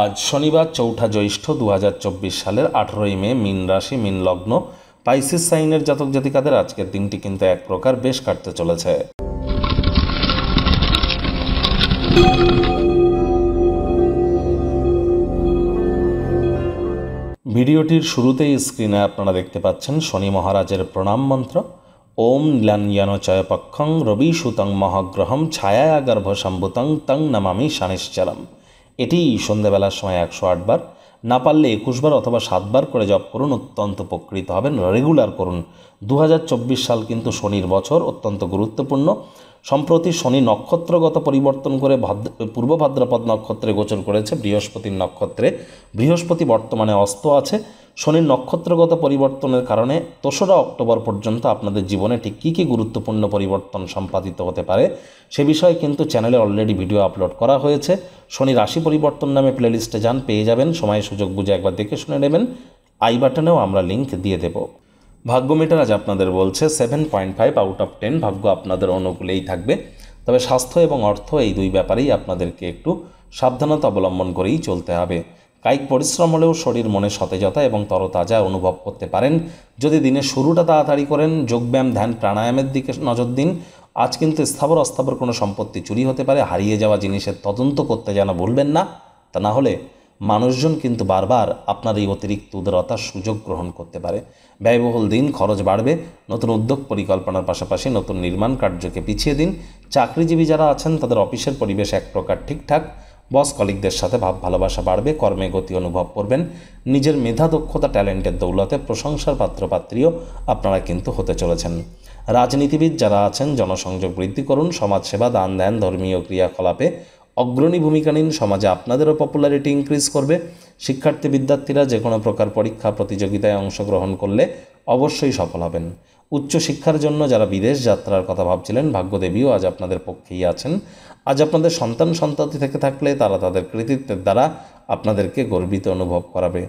আজ শনিবার চৌঠা জ্যৈষ্ঠ দু সালের আঠেরোই মে মিন রাশি মিন লগ্ন পাইসিস সাইনের জাতক জাতিকাদের আজকের দিনটি কিন্তু এক প্রকার বেশ কাটতে চলেছে ভিডিওটির শুরুতেই স্ক্রিনে আপনারা দেখতে পাচ্ছেন শনি মহারাজের প্রণাম মন্ত্র ওম ল্যানয়ানচয় পক্ষং রবি সুতং মহাগ্রহম ছায়া গর্ভ সম্ভুতং তং নমামি শানিশ্চলম এটি সন্ধ্যাবেলার সময় একশো আটবার না পারলে একুশবার অথবা সাতবার করে জপ করুন অত্যন্ত উপকৃত হবেন রেগুলার করুন দু সাল কিন্তু শনির বছর অত্যন্ত গুরুত্বপূর্ণ সম্প্রতি শনি নক্ষত্রগত পরিবর্তন করে ভাদ্র পূর্ব ভাদ্রপদ নক্ষত্রে গোচর করেছে বৃহস্পতির নক্ষত্রে বৃহস্পতি বর্তমানে অস্ত আছে শনির নক্ষত্রগত পরিবর্তনের কারণে দোসরা অক্টোবর পর্যন্ত আপনাদের জীবনে ঠিক কী কী গুরুত্বপূর্ণ পরিবর্তন সম্পাদিত হতে পারে সে বিষয়ে কিন্তু চ্যানেলে অলরেডি ভিডিও আপলোড করা হয়েছে শনি রাশি পরিবর্তন নামে প্লেলিস্টে যান পেয়ে যাবেন সময় সুযোগ বুঝে একবার দেখে শুনে নেবেন আই বাটনেও আমরা লিঙ্ক দিয়ে দেব ভাগ্য মিটার আজ আপনাদের বলছে seven point five out of ten ভাগ্য আপনাদের অনুকূলেই থাকবে তবে স্বাস্থ্য এবং অর্থ এই দুই ব্যাপারেই আপনাদেরকে একটু সাবধানতা অবলম্বন করেই চলতে হবে কায়িক পরিশ্রম হলেও শরীর মনে সতেজতা এবং তরতাজা অনুভব করতে পারেন যদি দিনের শুরুটা তাড়াতাড়ি করেন যোগব্যায়াম ধ্যান প্রাণায়ামের দিকে নজর দিন আজ কিন্তু স্থাবর অস্থাবর কোনো সম্পত্তি চুরি হতে পারে হারিয়ে যাওয়া জিনিসের তদন্ত করতে যেন ভুলবেন না তা না হলে মানুষজন কিন্তু বারবার আপনার এই অতিরিক্ত উদারতার সুযোগ গ্রহণ করতে পারে ব্যয়বহুল দিন খরচ বাড়বে নতুন উদ্যোগ পরিকল্পনার পাশাপাশি নতুন নির্মাণ কার্যকে পিছিয়ে দিন চাকরিজীবী যারা আছেন তাদের অফিসের পরিবেশ এক প্রকার ঠিকঠাক বস কলিকদের সাথে ভাব ভালোবাসা বাড়বে কর্মে গতি অনুভব করবেন নিজের মেধা দক্ষতা ট্যালেন্টের দৌলতে প্রশংসার পাত্রপাত্রীও আপনারা কিন্তু হতে চলেছেন রাজনীতিবিদ যারা আছেন জনসংযোগ বৃদ্ধি করুন সমাজসেবা দান দেন ধর্মীয় ক্রিয়াকলাপে অগ্রণী ভূমিকা নিন সমাজে আপনাদেরও পপুলারিটি ইনক্রিজ করবে শিক্ষার্থী বিদ্যার্থীরা যে কোনো প্রকার পরীক্ষা প্রতিযোগিতায় অংশগ্রহণ করলে অবশ্যই সফল হবেন উচ্চশিক্ষার জন্য যারা বিদেশ যাত্রার কথা ভাবছিলেন ভাগ্যদেবীও আজ আপনাদের পক্ষেই আছেন আজ আপনাদের সন্তান সন্ততি থেকে থাকলে তারা তাদের কৃতিত্বের দ্বারা আপনাদেরকে গর্বিত অনুভব করাবে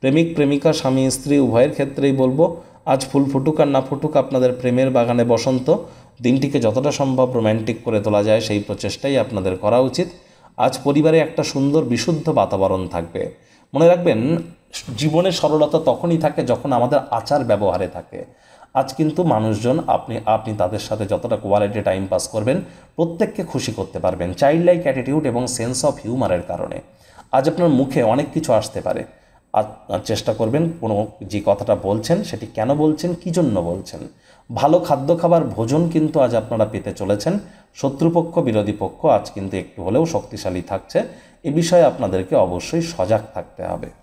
প্রেমিক প্রেমিকা স্বামী স্ত্রী উভয়ের ক্ষেত্রেই বলবো আজ ফুল ফুটুক আর না ফুটুক আপনাদের প্রেমের বাগানে বসন্ত দিনটিকে যতটা সম্ভব রোম্যান্টিক করে তোলা যায় সেই প্রচেষ্টাই আপনাদের করা উচিত আজ পরিবারে একটা সুন্দর বিশুদ্ধ বাতাবরণ থাকবে মনে রাখবেন জীবনের সরলতা তখনই থাকে যখন আমাদের আচার ব্যবহারে থাকে আজ কিন্তু মানুষজন আপনি আপনি তাদের সাথে যতটা কোয়ালিটি টাইম পাস করবেন প্রত্যেককে খুশি করতে পারবেন চাইল্ড লাইক অ্যাটিটিউড এবং সেন্স অফ হিউমারের কারণে আজ আপনার মুখে অনেক কিছু আসতে পারে আর চেষ্টা করবেন কোনো যে কথাটা বলছেন সেটি কেন বলছেন কী জন্য বলছেন ভালো খাদ্য খাবার ভোজন কিন্তু আজ আপনারা পেতে চলেছেন শত্রুপক্ষ বিরোধী পক্ষ আজ কিন্তু একটু হলেও শক্তিশালী থাকছে এ বিষয়ে আপনাদেরকে অবশ্যই সজাগ থাকতে হবে